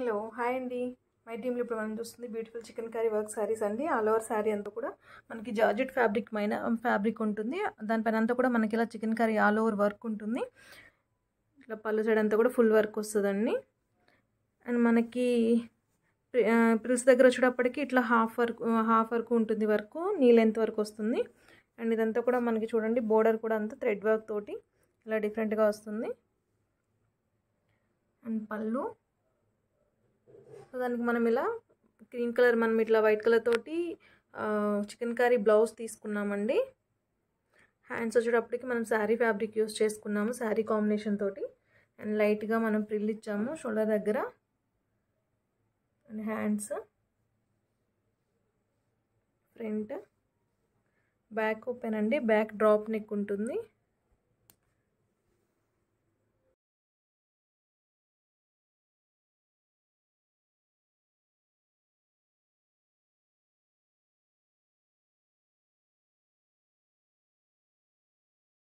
hello hi అండి my టీంలో ఇప్పుడు మనం చూస్తుంది beautiful chikankari work sarees అండి ఆల్ ఓవర్ శారీ అంతా కూడా మనకి జార్జెట్ ఫ్యాబ్రిక్ మైన ఫ్యాబ్రిక్ ఉంటుంది దానిపైన అంతా కూడా మనకి ఇలా chikankari all over work ఉంటుంది ఇట్లా పళ్ళు సైడ్ అంతా కూడా ఫుల్ వర్క్ వస్తుందండి అండ్ మనకి పిల్స్ దగ్గర వచ్చేటప్పటికి ఇట్లా హాఫ్ వర్క్ హాఫ్ వర్క్ ఉంటుంది వర్క్ నీ లెంత్ వరకు వస్తుంది అండ్ ఇదంతా కూడా మనకి చూడండి బోర్డర్ కూడా అంతా థ్రెడ్ వర్క్ తోటి ఇలా డిఫరెంట్గా వస్తుంది అండ్ పళ్ళు సో దానికి మనం ఇలా గ్రీన్ కలర్ మనం ఇట్లా వైట్ కలర్ తోటి చికెన్ కర్రీ బ్లౌజ్ తీసుకున్నామండి హ్యాండ్స్ వచ్చేటప్పటికి మనం శారీ ఫ్యాబ్రిక్ యూస్ చేసుకున్నాము శారీ కాంబినేషన్ తోటి అండ్ లైట్గా మనం ప్రిల్ ఇచ్చాము షోల్డర్ దగ్గర and hands front back open అండి బ్యాక్ డ్రాప్ నెక్ ఉంటుంది